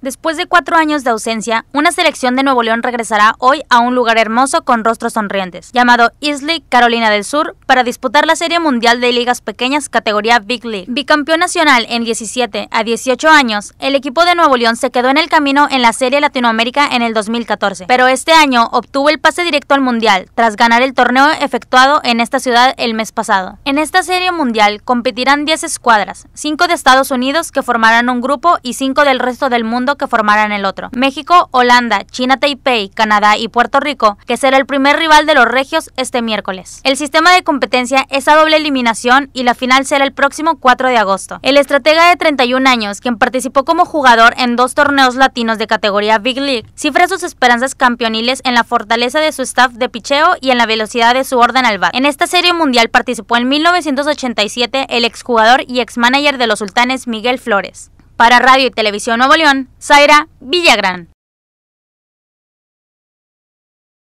Después de cuatro años de ausencia, una selección de Nuevo León regresará hoy a un lugar hermoso con rostros sonrientes, llamado Isley, Carolina del Sur, para disputar la Serie Mundial de Ligas Pequeñas categoría Big League. Bicampeón nacional en 17 a 18 años, el equipo de Nuevo León se quedó en el camino en la Serie Latinoamérica en el 2014, pero este año obtuvo el pase directo al Mundial, tras ganar el torneo efectuado en esta ciudad el mes pasado. En esta Serie Mundial competirán 10 escuadras, 5 de Estados Unidos que formarán un grupo y 5 del resto del mundo que formarán el otro. México, Holanda, China Taipei, Canadá y Puerto Rico, que será el primer rival de los regios este miércoles. El sistema de competencia es a doble eliminación y la final será el próximo 4 de agosto. El estratega de 31 años, quien participó como jugador en dos torneos latinos de categoría Big League, cifra sus esperanzas campeoniles en la fortaleza de su staff de picheo y en la velocidad de su orden al bat. En esta serie mundial participó en 1987 el exjugador y exmanager de los Sultanes Miguel Flores. Para Radio y Televisión Nuevo León, Zaira Villagrán.